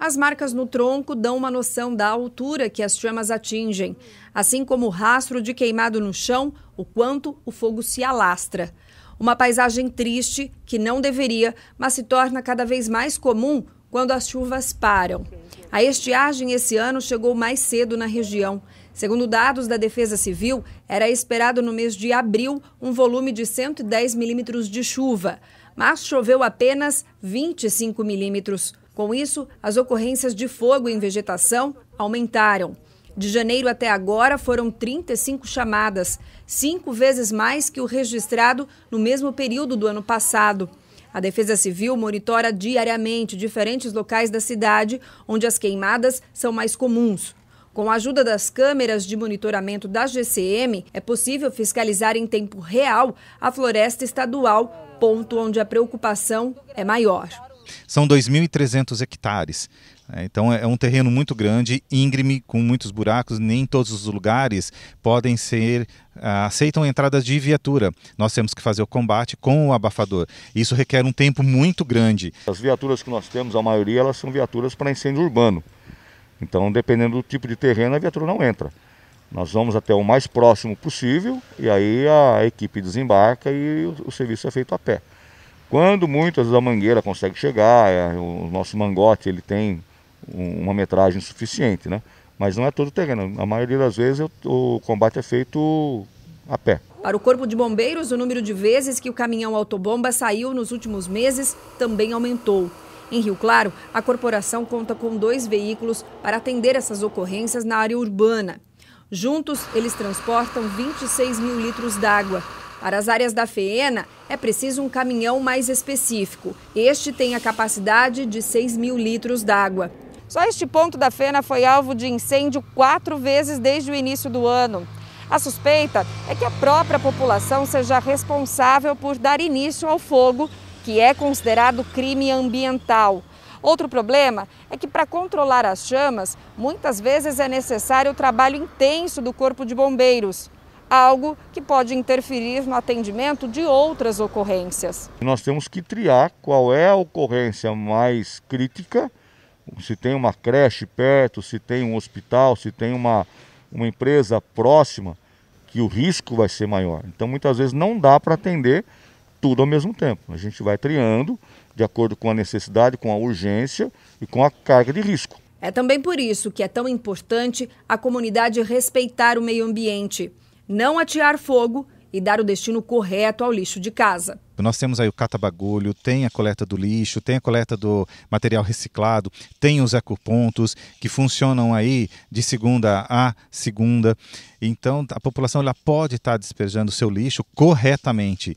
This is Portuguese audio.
As marcas no tronco dão uma noção da altura que as chamas atingem, assim como o rastro de queimado no chão, o quanto o fogo se alastra. Uma paisagem triste que não deveria, mas se torna cada vez mais comum quando as chuvas param. A estiagem esse ano chegou mais cedo na região. Segundo dados da Defesa Civil, era esperado no mês de abril um volume de 110 milímetros de chuva, mas choveu apenas 25 milímetros. Com isso, as ocorrências de fogo em vegetação aumentaram. De janeiro até agora foram 35 chamadas, cinco vezes mais que o registrado no mesmo período do ano passado. A Defesa Civil monitora diariamente diferentes locais da cidade onde as queimadas são mais comuns. Com a ajuda das câmeras de monitoramento da GCM, é possível fiscalizar em tempo real a floresta estadual, ponto onde a preocupação é maior. São 2.300 hectares. É, então é, é um terreno muito grande, íngreme, com muitos buracos, nem todos os lugares podem ser ah, aceitam entradas de viatura. Nós temos que fazer o combate com o abafador. Isso requer um tempo muito grande. As viaturas que nós temos, a maioria, elas são viaturas para incêndio urbano. Então, dependendo do tipo de terreno, a viatura não entra. Nós vamos até o mais próximo possível e aí a equipe desembarca e o serviço é feito a pé. Quando muitas da mangueira consegue chegar, é, o nosso mangote ele tem um, uma metragem suficiente, né? Mas não é todo terreno. A maioria das vezes eu, o combate é feito a pé. Para o Corpo de Bombeiros, o número de vezes que o caminhão autobomba saiu nos últimos meses também aumentou. Em Rio Claro, a corporação conta com dois veículos para atender essas ocorrências na área urbana. Juntos, eles transportam 26 mil litros d'água, para as áreas da FEENA, é preciso um caminhão mais específico. Este tem a capacidade de 6 mil litros d'água. Só este ponto da FENA foi alvo de incêndio quatro vezes desde o início do ano. A suspeita é que a própria população seja responsável por dar início ao fogo, que é considerado crime ambiental. Outro problema é que, para controlar as chamas, muitas vezes é necessário o trabalho intenso do Corpo de Bombeiros algo que pode interferir no atendimento de outras ocorrências. Nós temos que triar qual é a ocorrência mais crítica, se tem uma creche perto, se tem um hospital, se tem uma, uma empresa próxima, que o risco vai ser maior. Então muitas vezes não dá para atender tudo ao mesmo tempo. A gente vai triando de acordo com a necessidade, com a urgência e com a carga de risco. É também por isso que é tão importante a comunidade respeitar o meio ambiente não atear fogo e dar o destino correto ao lixo de casa. Nós temos aí o catabagulho, tem a coleta do lixo, tem a coleta do material reciclado, tem os ecopontos que funcionam aí de segunda a segunda. Então a população ela pode estar despejando o seu lixo corretamente.